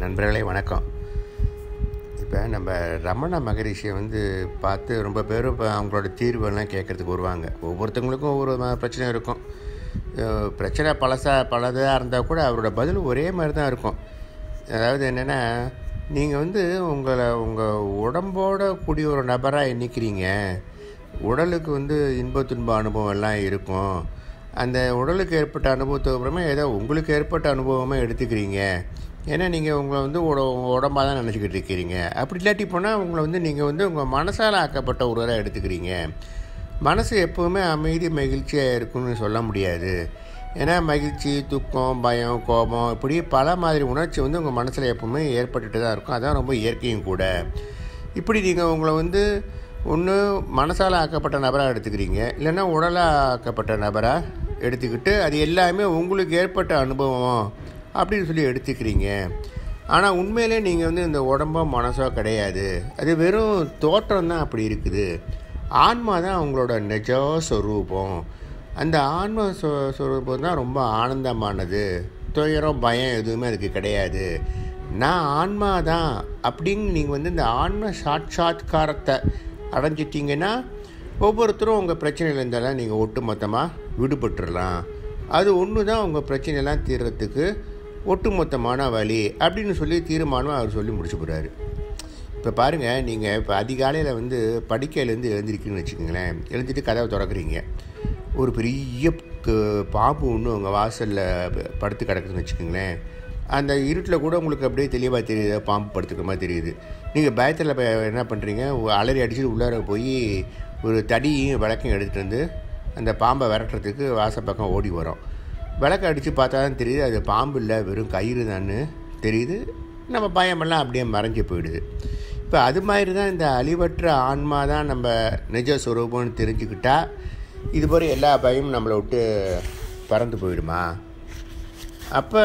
நண்பர்களே வணக்கம் இப்போ நம்ம ரமண மகரிஷியை வந்து பார்த்து ரொம்ப பேரும் இப்போ அவங்களோட தீர்வுகள்லாம் கேட்குறதுக்கு வருவாங்க ஒவ்வொருத்தவங்களுக்கும் ஒவ்வொரு பிரச்சனை இருக்கும் பிரச்சனை பழசாக பலதாக இருந்தால் கூட அவரோட பதில் ஒரே மாதிரி தான் இருக்கும் அதாவது என்னென்னா நீங்கள் வந்து உங்களை உங்கள் உடம்போட கூடிய ஒரு நபராக எண்ணிக்கிறீங்க உடலுக்கு வந்து இன்ப துன்ப அனுபவம் எல்லாம் இருக்கும் அந்த உடலுக்கு ஏற்பட்ட அனுபவத்துக்கு அப்புறமா ஏதோ உங்களுக்கு ஏற்பட்ட அனுபவமாக எடுத்துக்கிறீங்க ஏன்னா நீங்கள் உங்களை வந்து உடம்பாக தான் நினச்சிக்கிட்டு இருக்கிறீங்க அப்படி இல்லாட்டி போனால் உங்களை வந்து நீங்கள் வந்து உங்கள் மனசால் ஆக்கப்பட்ட ஒருவராக எடுத்துக்கிறீங்க மனசு எப்போவுமே அமைதி மகிழ்ச்சியாக இருக்குன்னு சொல்ல முடியாது ஏன்னா மகிழ்ச்சி துக்கம் பயம் கோபம் இப்படி பல மாதிரி உணர்ச்சி வந்து உங்கள் மனசில் எப்போவுமே ஏற்பட்டுட்டு தான் இருக்கும் அதான் ரொம்ப இயற்கையும் கூட இப்படி நீங்கள் உங்களை வந்து ஒன்று மனசால் ஆக்கப்பட்ட நபராக எடுத்துக்கிறீங்க இல்லைன்னா உடலாக ஆக்கப்பட்ட நபராக எடுத்துக்கிட்டு அது எல்லாமே உங்களுக்கு ஏற்பட்ட அனுபவம் அப்படின்னு சொல்லி எடுத்துக்கிறீங்க ஆனால் உண்மையிலே நீங்கள் வந்து இந்த உடம்போ மனசோ கிடையாது அது வெறும் தோற்றம் தான் அப்படி இருக்குது ஆன்மா தான் அவங்களோட நிஜ சொரூபம் அந்த ஆன்ம சொ சொரூபம் தான் ரொம்ப ஆனந்தமானது துயரம் பயம் எதுவுமே அதுக்கு கிடையாது நான் ஆன்மா தான் அப்படின்னு நீங்கள் வந்து இந்த ஆன்ம சாட்சாத்காரத்தை அடைஞ்சிட்டிங்கன்னா ஒவ்வொருத்தரும் உங்கள் பிரச்சனையில் இருந்தாலும் நீங்கள் ஒட்டு மொத்தமாக விடுபட்டுடலாம் அது ஒன்று தான் உங்கள் பிரச்சனையெல்லாம் தீர்றதுக்கு ஒட்டுமொத்த வழி அப்படின்னு சொல்லி தீர்மானமாக அவர் சொல்லி முடிச்சு போகிறாரு இப்போ பாருங்கள் நீங்கள் இப்போ அதிகாலையில் வந்து படிக்கையிலேருந்து எழுந்திருக்கீங்கன்னு வச்சுக்கோங்களேன் எழுந்துட்டு கதவை திறக்கிறீங்க ஒரு பெரிய பாம்பு ஒன்று உங்கள் வாசலில் படுத்து கிடக்குதுன்னு வச்சுக்கோங்களேன் அந்த இருட்டில் கூட உங்களுக்கு அப்படியே தெளிவாக தெரியுது பாம்பு படுத்துக்கிற மாதிரி தெரியுது நீங்கள் பயத்தில் என்ன பண்ணுறீங்க அலறி அடிச்சுட்டு உள்ளார போய் ஒரு தடியும் விளக்கையும் எடுத்துகிட்டு வந்து அந்த பாம்பை விரட்டுறதுக்கு வாசல் பக்கம் ஓடி வரோம் விளக்க அடித்து பார்த்தா தான் தெரியுது அது பாம்பு இல்லை வெறும் கயிறு தான்னு தெரியுது நம்ம பயமெல்லாம் அப்படியே மறைஞ்சு போயிடுது இப்போ அது மாதிரி தான் இந்த அழிவற்ற ஆன்மா தான் நம்ம நிஜ சுரூபம்னு தெரிஞ்சுக்கிட்டா இது எல்லா பயமும் நம்மளை விட்டு பறந்து போயிடுமா அப்போ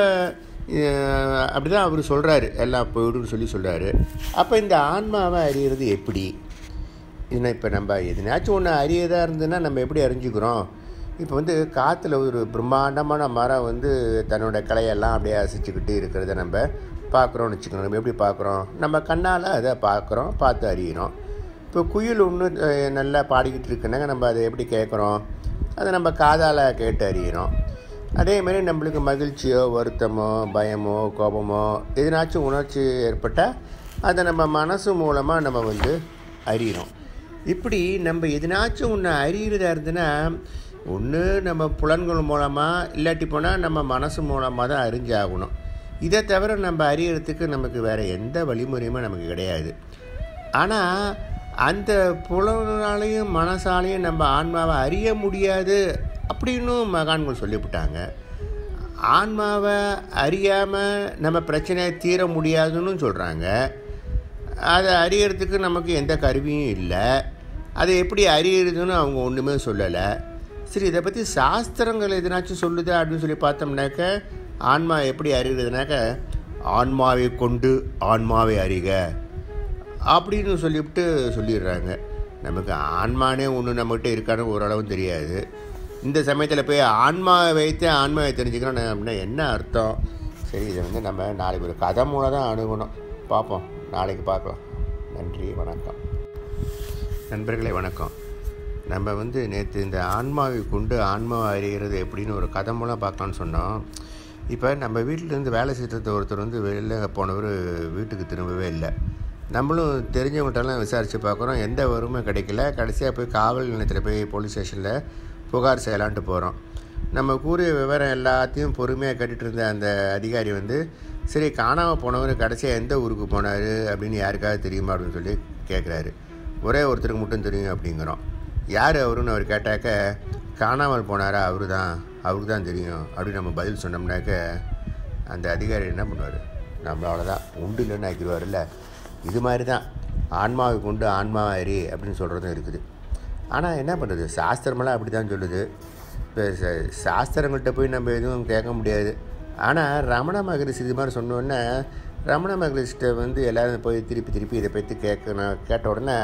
அப்படி தான் அவர் சொல்கிறாரு எல்லாம் போயிடும்னு சொல்லி சொல்கிறாரு அப்போ இந்த ஆன்மாவை அறியிறது எப்படி இதுனா இப்போ நம்ம எதுனாச்சும் ஒன்று அறியதாக இருந்ததுன்னா நம்ம எப்படி அறிஞ்சுக்கிறோம் இப்போ வந்து காற்றுல ஒரு பிரம்மாண்டமான மரம் வந்து தன்னோட கலையெல்லாம் அப்படியே அசிச்சுக்கிட்டு இருக்கிறத நம்ம பார்க்குறோம்னு வச்சுக்கணும் நம்ம எப்படி பார்க்குறோம் நம்ம கண்ணால் அதை பார்க்குறோம் பார்த்து அறியிறோம் இப்போ குயில் ஒன்று நல்லா பாடிக்கிட்டு இருக்குனாங்க நம்ம அதை எப்படி கேட்குறோம் அதை நம்ம காதால் கேட்டு அதே மாதிரி நம்மளுக்கு மகிழ்ச்சியோ வருத்தமோ பயமோ கோபமோ எதுனாச்சும் உணர்ச்சி ஏற்பட்டால் அதை நம்ம மனசு மூலமாக நம்ம வந்து அறியிறோம் இப்படி நம்ம எதுனாச்சும் ஒன்று அறிகிறதா இருந்ததுன்னா ஒன்று நம்ம புலன்கள் மூலமாக இல்லாட்டி போனால் நம்ம மனசு மூலமாக தான் அறிஞ்சாகணும் இதை தவிர நம்ம அறியறதுக்கு நமக்கு வேறு எந்த வழிமுறையுமே நமக்கு கிடையாது ஆனால் அந்த புலனாலையும் மனசாலையும் நம்ம ஆன்மாவை அறிய முடியாது அப்படின்னும் மகான்கள் சொல்லிவிட்டாங்க ஆன்மாவை அறியாமல் நம்ம பிரச்சனையை தீர முடியாதுன்னு சொல்கிறாங்க அதை அறியறதுக்கு நமக்கு எந்த கருவியும் இல்லை அதை எப்படி அறியிறதுன்னு அவங்க ஒன்றுமே சொல்லலை சரி இதை பற்றி சாஸ்திரங்கள் எதுனாச்சும் சொல்லுதா அப்படின்னு சொல்லி பார்த்தோம்னாக்க ஆன்மா எப்படி அறிகிறதுனாக்க ஆன்மாவை கொண்டு ஆன்மாவை அறிக அப்படின்னு சொல்லிவிட்டு சொல்லிடுறாங்க நமக்கு ஆன்மானே ஒன்று நம்மகிட்ட இருக்கான்னு ஓரளவு தெரியாது இந்த சமயத்தில் போய் ஆன்மாவை வைத்து ஆன்மாவை தெரிஞ்சுக்கணும் அப்படின்னா என்ன அர்த்தம் சரி இதை வந்து நம்ம நாளைக்கு ஒரு கதை மூலம் தான் அணுகணும் பார்ப்போம் நாளைக்கு பார்க்கலாம் நன்றி வணக்கம் நண்பர்களே வணக்கம் நம்ம வந்து நேற்று இந்த ஆன்மாவை கொண்டு ஆன்மாவை அறிகிறது எப்படின்னு ஒரு கதை மூலம் பார்க்கலான்னு சொன்னோம் இப்போ நம்ம வீட்டிலேருந்து வேலை செய்கிறத ஒருத்தர் வந்து வெளியில் போனவர் வீட்டுக்கு திரும்பவே இல்லை நம்மளும் தெரிஞ்சவங்கள்டெல்லாம் விசாரித்து பார்க்குறோம் எந்த வருமே கிடைக்கல கடைசியாக போய் காவல் நிலையத்தில் போய் போலீஸ் ஸ்டேஷனில் புகார் செய்யலான்ட்டு போகிறோம் நம்ம கூறிய விவரம் எல்லாத்தையும் பொறுமையாக கேட்டுட்டு இருந்த அந்த அதிகாரி வந்து சரி காணாமல் போனவர் கடைசியாக எந்த ஊருக்கு போனார் அப்படின்னு யாருக்காவது தெரியுமா அப்படின்னு சொல்லி கேட்குறாரு ஒரே ஒருத்தருக்கு மட்டும் தெரியும் அப்படிங்கிறோம் யார் அவருன்னு அவர் கேட்டாக்க காணாமல் போனாரா அவரு தான் அவருக்கு தான் தெரியும் அப்படின்னு நம்ம பதில் சொன்னோம்னாக்க அந்த அதிகாரி என்ன பண்ணுவார் நம்மளால தான் உண்டு இல்லைன்னு ஆக்கிடுவார்ல இது மாதிரி தான் ஆன்மாவை கொண்டு ஆன்மாவை அப்படின்னு சொல்கிறதும் இருக்குது ஆனால் என்ன பண்ணுறது சாஸ்திரமெல்லாம் அப்படி தான் சொல்லுது இப்போ சாஸ்திரங்கள்கிட்ட போய் நம்ம எதுவும் கேட்க முடியாது ஆனால் ரமண மகரிஷி இது மாதிரி சொன்னோன்னே ரமண மகரிஷ்ட வந்து எல்லோரும் போய் திருப்பி திருப்பி இதை பற்றி கேட்கணும் கேட்ட உடனே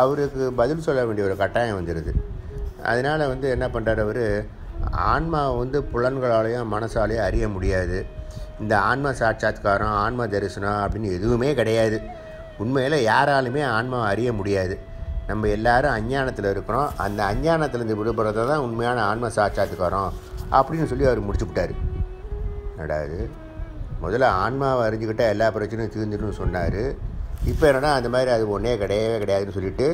அவருக்கு பதில் சொல்ல வேண்டிய ஒரு கட்டாயம் வந்துடுது அதனால் வந்து என்ன பண்ணுறாரு அவர் ஆன்மாவை வந்து புலன்களாலேயும் மனசாலேயும் அறிய முடியாது இந்த ஆன்மா சாட்சாத்காரம் ஆன்மா தரிசனம் அப்படின்னு எதுவுமே கிடையாது உண்மையில் யாராலுமே ஆன்மாவை அறிய முடியாது நம்ம எல்லாரும் அஞ்ஞானத்தில் இருக்கிறோம் அந்த அஞ்ஞானத்துலேருந்து விடுபடுறத தான் உண்மையான ஆன்ம சாட்சாத்துக்காரம் அப்படின்னு சொல்லி அவர் முடிச்சு விட்டார் முதல்ல ஆன்மாவை அறிஞ்சுக்கிட்டால் எல்லா பிரச்சனையும் தீர்ந்துடும் சொன்னார் இப்போ என்னென்னா அந்த மாதிரி அது ஒன்றே கிடையவே கிடையாதுன்னு சொல்லிட்டு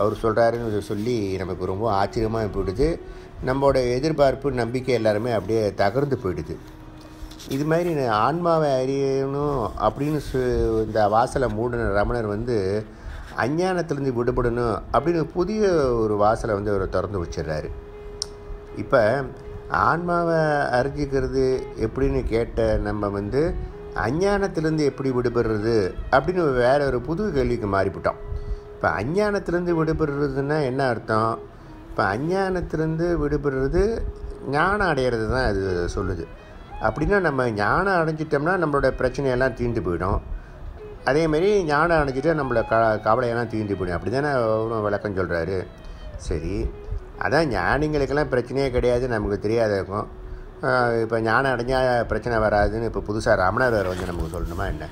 அவர் சொல்கிறாருன்னு சொல்லி நமக்கு ரொம்ப ஆச்சரியமாக போயிடுது நம்மளோட எதிர்பார்ப்பு நம்பிக்கை எல்லாருமே அப்படியே தகர்ந்து போயிடுது இது மாதிரி ஆன்மாவை அறியணும் அப்படின்னு இந்த வாசலை மூடின ரமணர் வந்து அஞ்ஞானத்திலேருந்து விடுபடணும் அப்படின்னு புதிய ஒரு வாசலை வந்து அவர் திறந்து வச்சிடுறாரு இப்போ ஆன்மாவை அறிஞ்சிக்கிறது எப்படின்னு கேட்ட நம்ம வந்து அஞ்ஞானத்திலேருந்து எப்படி விடுபடுறது அப்படின்னு வேற ஒரு புது கேள்விக்கு மாறிவிட்டோம் இப்போ அஞ்ஞானத்திலேருந்து விடுபடுறதுன்னா என்ன அர்த்தம் இப்போ அஞ்ஞானத்திலேருந்து விடுபடுறது ஞானம் அடையிறது தான் அது சொல்லுது அப்படின்னா நம்ம ஞானம் அடைஞ்சிட்டோம்னா நம்மளோட பிரச்சனையெல்லாம் தீண்டு போயிடும் அதேமாரி ஞானம் அடைஞ்சிட்டா நம்மளோட க கவலையெல்லாம் தீண்டு போயிடும் அப்படி தானே விளக்கம் சொல்கிறாரு சரி அதான் ஞானிங்களுக்கெல்லாம் பிரச்சனையே கிடையாது நமக்கு தெரியாத இருக்கும் இப்போ ஞானம் அடைஞ்சால் பிரச்சனை வராதுன்னு இப்போ புதுசாக ராமனார் வேறு வந்து நமக்கு சொல்லணுமா என்ன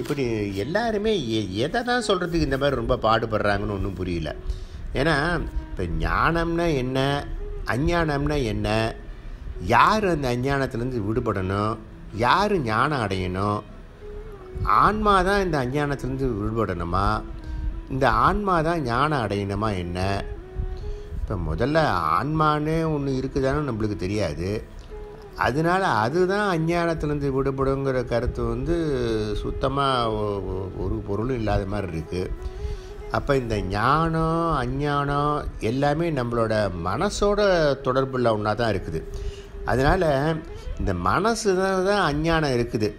இப்படி எல்லாருமே எதை தான் சொல்கிறதுக்கு இந்த மாதிரி ரொம்ப பாடுபடுறாங்கன்னு ஒன்றும் புரியல ஏன்னா இப்போ ஞானம்னா என்ன அஞ்ஞானம்னா என்ன யார் அந்த அஞ்ஞானத்துலேருந்து விடுபடணும் யார் ஞானம் அடையணும் ஆன்மா தான் இந்த அஞ்ஞானத்துலேருந்து விடுபடணுமா இந்த ஆன்மா தான் ஞானம் அடையணுமா என்ன இப்போ முதல்ல ஆன்மானே ஒன்று இருக்குதானு நம்மளுக்கு தெரியாது அதனால் அதுதான் அஞ்ஞானத்திலேருந்து விடுபடுங்கிற கருத்து வந்து சுத்தமாக ஒரு பொருளும் இல்லாத மாதிரி இருக்குது அப்போ இந்த ஞானம் அஞ்ஞானம் எல்லாமே நம்மளோட மனசோட தொடர்புள்ள ஒன்றா தான் இருக்குது அதனால் இந்த மனசு தான் தான் அஞ்ஞானம் இருக்குது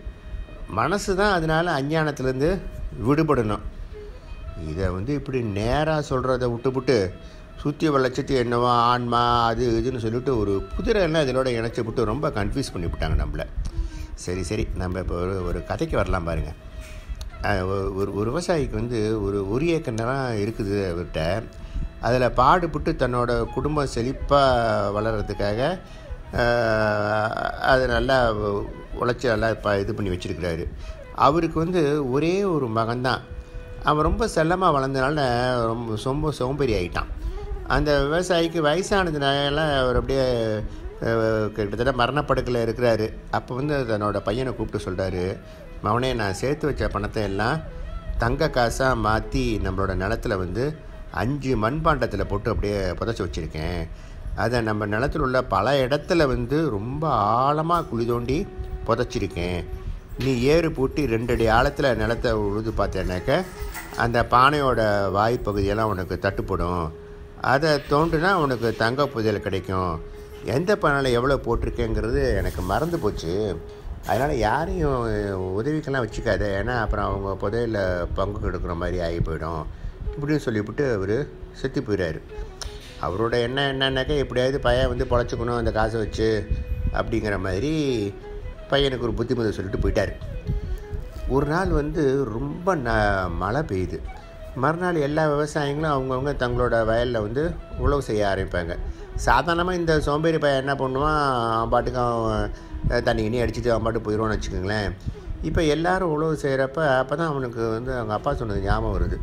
மனசு தான் அதனால் அஞ்ஞானத்துலேருந்து விடுபடணும் இதை வந்து இப்படி நேராக சொல்கிறத விட்டுப்புட்டு சுற்றி வளர்ச்சிட்டு என்னவோ ஆன்மா அது இதுன்னு சொல்லிவிட்டு ஒரு குதிரைலாம் இதனோட இணைச்சி விட்டு ரொம்ப கன்ஃபியூஸ் பண்ணிவிட்டாங்க நம்மளை சரி சரி நம்ம இப்போ ஒரு ஒரு கதைக்கு வரலாம் பாருங்கள் ஒரு ஒரு விவசாயிக்கு வந்து ஒரு ஒரு ஏக்கர் நேரம் இருக்குது அவர்கிட்ட அதில் பாடுபட்டு தன்னோட குடும்பம் செழிப்பாக வளர்கிறதுக்காக அது நல்லா உழைச்சி நல்லா இப்போ இது பண்ணி வச்சுருக்கிறாரு அவருக்கு வந்து ஒரே ஒரு மகன்தான் அவன் ரொம்ப செல்லமாக வளர்ந்தனால ரொம்ப சொம்ப சோம்பேறி ஆகிட்டான் அந்த விவசாயிக்கு வயசானதுனால அவர் அப்படியே கிட்டத்தட்ட மரணப்படுக்கையில் இருக்கிறாரு அப்போ வந்து தன்னோட பையனை கூப்பிட்டு சொல்கிறாரு மவனே நான் சேர்த்து வச்ச பணத்தை எல்லாம் தங்க காசாக மாற்றி நம்மளோட நிலத்தில் வந்து அஞ்சு மண்பாண்டத்தில் போட்டு அப்படியே புதைச்சி வச்சுருக்கேன் அதை நம்ம நிலத்தில் உள்ள பல இடத்துல வந்து ரொம்ப ஆழமாக குழி தோண்டி புதைச்சிருக்கேன் நீ ஏறு பூட்டி ரெண்டடி ஆழத்தில் நிலத்தை உழுது பார்த்தேனாக்க அந்த பானையோட வாய்ப்பகுதியெல்லாம் உனக்கு தட்டுப்படும் அதை தோண்டுனா உனக்கு தங்க புதையல் கிடைக்கும் எந்த பணம் எவ்வளோ போட்டிருக்கேங்கிறது எனக்கு மறந்து போச்சு அதனால் யாரையும் உதவிக்கெல்லாம் வச்சுக்காத ஏன்னா அப்புறம் அவங்க புதையில் பங்கு கெடுக்கிற மாதிரி ஆகி போயிடும் இப்படின்னு சொல்லிவிட்டு அவர் செத்து போயிடாரு அவரோட எண்ணம் என்னன்னாக்கா எப்படியாவது பையன் வந்து பொழைச்சிக்கணும் அந்த காசை வச்சு அப்படிங்கிற மாதிரி பையனுக்கு ஒரு புத்திமதி சொல்லிட்டு போயிட்டார் ஒரு நாள் வந்து ரொம்ப ந மழை பெய்யுது மறுநாள் எல்லா விவசாயிங்களும் அவங்கவுங்க தங்களோட வயலில் வந்து உழவு செய்ய ஆரம்பிப்பாங்க சாதாரணமாக இந்த சோம்பேறி பையன் என்ன பண்ணுவான் பாட்டுக்கு அவன் தண்ணி கிணி அடிச்சுட்டு அவன் பாட்டு போயிடுவான்னு வச்சுக்கோங்களேன் இப்போ எல்லோரும் உழவு செய்கிறப்ப அப்போ தான் அவனுக்கு வந்து அவங்க அப்பா சொன்னது ஞாபகம் வருது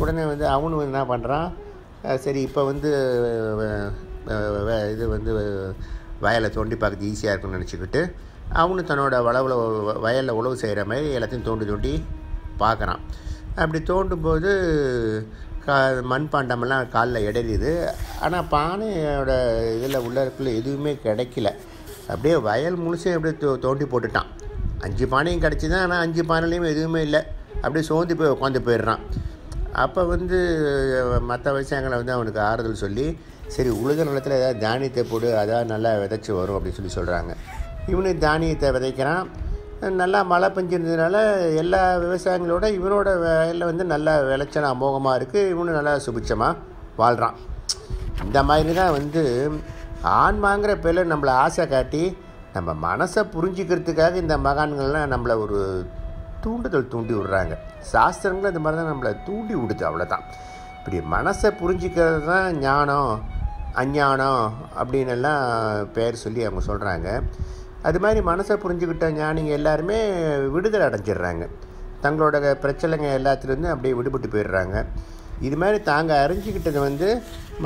உடனே வந்து அவனு என்ன பண்ணுறான் சரி இப்போ வந்து இது வந்து வயலை தோண்டி பார்க்குறது ஈஸியாக இருக்கும்னு நினச்சிக்கிட்டு அவனு தன்னோட வளவில் வயலில் உழவு செய்கிற மாதிரி எல்லாத்தையும் தோண்டி தோண்டி பார்க்குறான் அப்படி தோண்டும்போது கா மண்பாண்டமெல்லாம் காலில் இடையுது ஆனால் பானையோட இதில் உள்ளக்குள்ளே எதுவுமே கிடைக்கல அப்படியே வயல் முழுசே அப்படியே தோ தோண்டி போட்டுட்டான் அஞ்சு பானையும் கிடச்சி தான் ஆனால் அஞ்சு பானையிலையும் எதுவுமே இல்லை அப்படியே சோந்தி போய் உட்காந்து போயிடுறான் அப்போ வந்து மற்ற விவசாயங்களை வந்து அவனுக்கு ஆறுதல் சொல்லி சரி உழுத நிலத்தில் ஏதாவது தானியத்தை போடு அதாவது நல்லா விதைச்சி வரும் அப்படின்னு சொல்லி சொல்கிறாங்க இவனு தானியத்தை விதைக்கிறான் நல்லா மழை பெஞ்சிருந்ததுனால எல்லா விவசாயங்களோட இவனோட வயலில் வந்து நல்லா விளைச்சல் அமோகமாக இருக்குது இவனும் நல்லா சுபிச்சமாக வாழ்கிறான் இந்த மாதிரி தான் வந்து ஆன்மாங்கிற பேரில் நம்மளை ஆசை காட்டி நம்ம மனசை புரிஞ்சிக்கிறதுக்காக இந்த மகான்கள்லாம் நம்மளை ஒரு தூண்டுதல் தூண்டி விடுறாங்க சாஸ்திரங்களும் இந்த மாதிரி தான் நம்மளை தூண்டி விடுது அவ்வளோதான் இப்படி மனசை புரிஞ்சிக்கிறது தான் ஞானம் அஞ்ஞானம் அப்படின்னு எல்லாம் பேர் சொல்லி அவங்க சொல்கிறாங்க அது மாதிரி மனசை புரிஞ்சுக்கிட்ட ஞானிங்க எல்லாருமே விடுதலை அடைஞ்சிடுறாங்க தங்களோட பிரச்சனைங்க எல்லாத்துலேருந்து அப்படியே விடுபட்டு போயிடுறாங்க இது மாதிரி தாங்க அறிஞ்சிக்கிட்டதை வந்து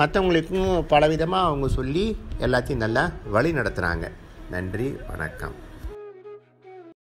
மற்றவங்களுக்கும் பலவிதமாக அவங்க சொல்லி எல்லாத்தையும் நல்லா வழி நடத்துகிறாங்க நன்றி வணக்கம்